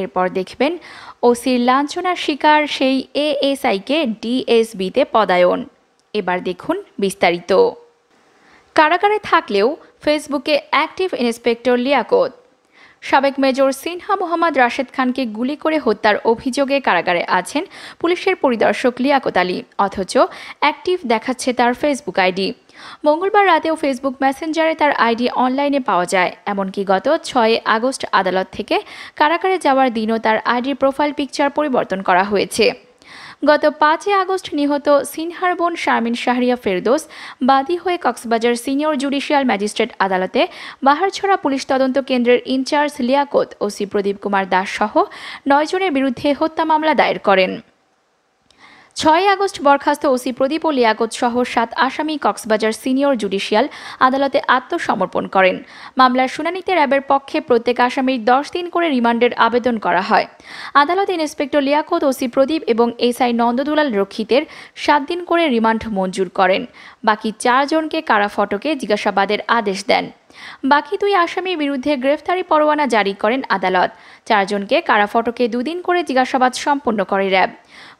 এরপর দেখবেন ওসির লাঞ্ছনার শিকার সেই এএসআইকে ডিএসবিতে পদায়ন এবার দেখুন বিস্তারিত কারাগারে থাকলেও ফেসবুকে অ্যাক্টিভ ইন্সপেক্টর লিয়াকত সাবেক মেজর সিনহা মোহাম্মদ রাশেদ খানকে গুলি করে হত্যার অভিযোগে কারাগারে আছেন পুলিশের পরিদর্শক লিয়াকত আলী অথচ অ্যাক্টিভ দেখাচ্ছে তার ফেসবুক আইডি মঙ্গলবার রাতেও ফেসবুক মেসেঞ্জারে তার আইডি অনলাইনে পাওয়া যায় এমনকি গত ছয় আগস্ট আদালত থেকে কারাগারে যাওয়ার দিনও তার আইডির প্রোফাইল পিকচার পরিবর্তন করা হয়েছে গত পাঁচই আগস্ট নিহত সিনহার বোন শারমিন শাহরিয়া ফেরদোস বাদী হয়ে কক্সবাজার সিনিয়র জুডিশিয়াল ম্যাজিস্ট্রেট আদালতে বাহারছড়া পুলিশ তদন্ত কেন্দ্রের ইনচার্জ লিয়াকত ওসি প্রদীপ কুমার দাস সহ নয়জনের বিরুদ্ধে হত্যা মামলা দায়ের করেন ছয় আগস্ট বরখাস্ত ওসি প্রদীপ ও লিয়াকত সহ সাত আসামি কক্সবাজার সিনিয়র জুডিশিয়াল আদালতে আত্মসমর্পণ করেন মামলার শুনানিতে র্যাবের পক্ষে প্রত্যেক আসামির দশ দিন করে রিমান্ডের আবেদন করা হয় আদালতে ইন্সপেক্টর লিয়াকত ওসি প্রদীপ এবং এসআই নন্দদুলাল রক্ষিতের সাত দিন করে রিমান্ড মঞ্জুর করেন বাকি চারজনকে কারা ফটকে জিজ্ঞাসাবাদের আদেশ দেন বাকি দুই আসামির বিরুদ্ধে গ্রেফতারি পরোয়ানা জারি করেন আদালত চারজনকে কারাফটকে দুদিন করে জিজ্ঞাসাবাদ সম্পন্ন করে র্যাব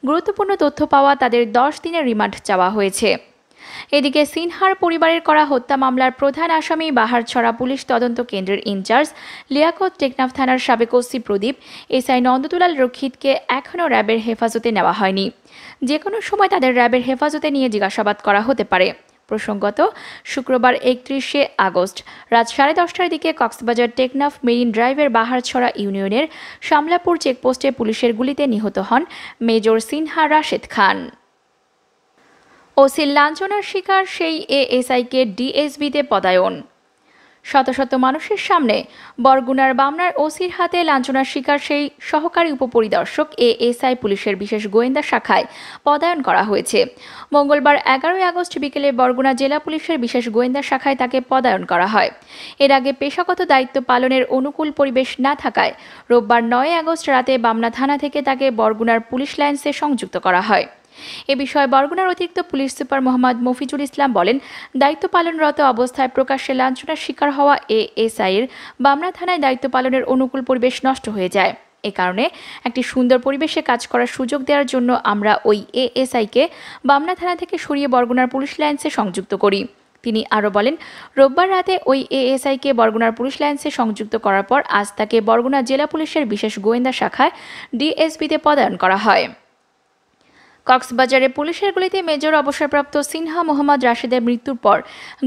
গুরুত্বপূর্ণ তথ্য পাওয়া তাদের দশ দিনের রিমান্ড চাওয়া হয়েছে এদিকে সিনহার পরিবারের করা হত্যা মামলার প্রধান আসামি বাহারছড়া পুলিশ তদন্ত কেন্দ্রের ইনচার্জ লিয়াকত টেকনাফ থানার সাবেক ওসি প্রদীপ এসআই নন্দতুলাল রক্ষিতকে এখনও র্যাবের হেফাজতে নেওয়া হয়নি যে কোনো সময় তাদের র্যাবের হেফাজতে নিয়ে জিজ্ঞাসাবাদ করা হতে পারে প্রসঙ্গত শুক্রবার একত্রিশে আগস্ট রাত সাড়ে দশটার দিকে কক্সবাজার টেকনাফ মেরিন ড্রাইভের বাহারছড়া ইউনিয়নের সামলাপুর চেকপোস্টে পুলিশের গুলিতে নিহত হন মেজর সিনহা রাশেদ খান ওসির লাঞ্ছনার শিকার সেই এএসআইকে ডিএসবিতে পদায়ন শত শত মানুষের সামনে বরগুনার বামনার ওসির হাতে লাঞ্ছনার শিকার সেই সহকারী উপপরিদর্শক এ এসআই পুলিশের বিশেষ গোয়েন্দা শাখায় পদায়ন করা হয়েছে মঙ্গলবার এগারোই আগস্ট বিকেলে বরগুনা জেলা পুলিশের বিশেষ গোয়েন্দা শাখায় তাকে পদায়ন করা হয় এর আগে পেশাগত দায়িত্ব পালনের অনুকূল পরিবেশ না থাকায় রোববার নয় আগস্ট রাতে বামনা থানা থেকে তাকে বরগুনার পুলিশ লাইন্সে সংযুক্ত করা হয় এ বিষয়ে বরগুনার অতিরিক্ত পুলিশ সুপার মোহাম্মদ মফিজুল ইসলাম বলেন দায়িত্ব পালনরত অবস্থায় প্রকাশ্যে লাঞ্ছনার শিকার হওয়া এএসআইয়ের বামনা থানায় দায়িত্ব পালনের অনুকূল পরিবেশ নষ্ট হয়ে যায় এ কারণে একটি সুন্দর পরিবেশে কাজ করার সুযোগ দেওয়ার জন্য আমরা ওই এএসআইকে বামনা থানা থেকে সরিয়ে বরগুনার পুলিশ লাইন্সে সংযুক্ত করি তিনি আরও বলেন রোববার রাতে ওই এএসআইকে বরগুনার পুলিশ লাইন্সে সংযুক্ত করার পর আজ তাকে বরগুনা জেলা পুলিশের বিশেষ গোয়েন্দা শাখায় ডিএসপিতে পদায়ন করা হয় কক্সবাজারে পুলিশের গুলিতে মেজর অবসরপ্রাপ্ত সিনহা মোহাম্মদ রাশেদের মৃত্যুর পর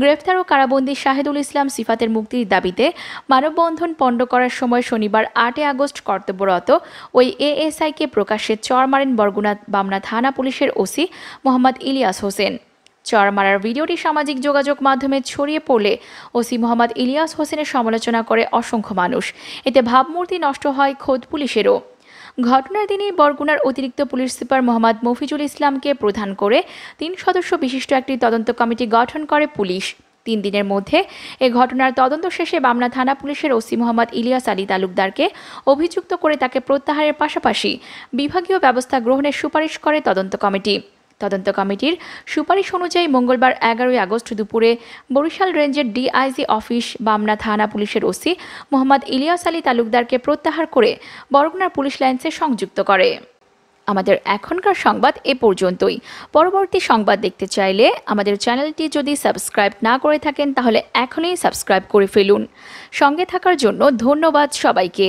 গ্রেফতার ও কারাবন্দী শাহেদুল ইসলাম সিফাতের মুক্তির দাবিতে মানববন্ধন পণ্ড করার সময় শনিবার আটই আগস্ট কর্তব্যরত ওই এএসআইকে প্রকাশ্যে চর মারেন বরগুনা বামনা থানা পুলিশের ওসি মোহাম্মদ ইলিয়াস হোসেন চর মারার ভিডিওটি সামাজিক যোগাযোগ মাধ্যমে ছড়িয়ে পড়লে ওসি মোহাম্মদ ইলিয়াস হোসেনের সমালোচনা করে অসংখ্য মানুষ এতে ভাবমূর্তি নষ্ট হয় খোদ পুলিশেরও ঘটনার দিনে বরগুনার অতিরিক্ত পুলিশ সুপার মোহাম্মদ মফিজুল ইসলামকে প্রধান করে তিন সদস্য বিশিষ্ট একটি তদন্ত কমিটি গঠন করে পুলিশ তিন দিনের মধ্যে এ ঘটনার তদন্ত শেষে বামনা থানা পুলিশের ওসি মোহাম্মদ ইলিয়াস আলী তালুকদারকে অভিযুক্ত করে তাকে প্রত্যাহারের পাশাপাশি বিভাগীয় ব্যবস্থা গ্রহণের সুপারিশ করে তদন্ত কমিটি তদন্ত কমিটির সুপারিশ অনুযায়ী মঙ্গলবার এগারোই আগস্ট দুপুরে বরিশাল রেঞ্জের ডিআইজি অফিস বামনা থানা পুলিশের ওসি মোহাম্মদ ইলিয়াস আলী তালুকদারকে প্রত্যাহার করে বরগুনার পুলিশ লাইন্সে সংযুক্ত করে আমাদের এখনকার সংবাদ এ পর্যন্তই পরবর্তী সংবাদ দেখতে চাইলে আমাদের চ্যানেলটি যদি সাবস্ক্রাইব না করে থাকেন তাহলে এখনই সাবস্ক্রাইব করে ফেলুন সঙ্গে থাকার জন্য ধন্যবাদ সবাইকে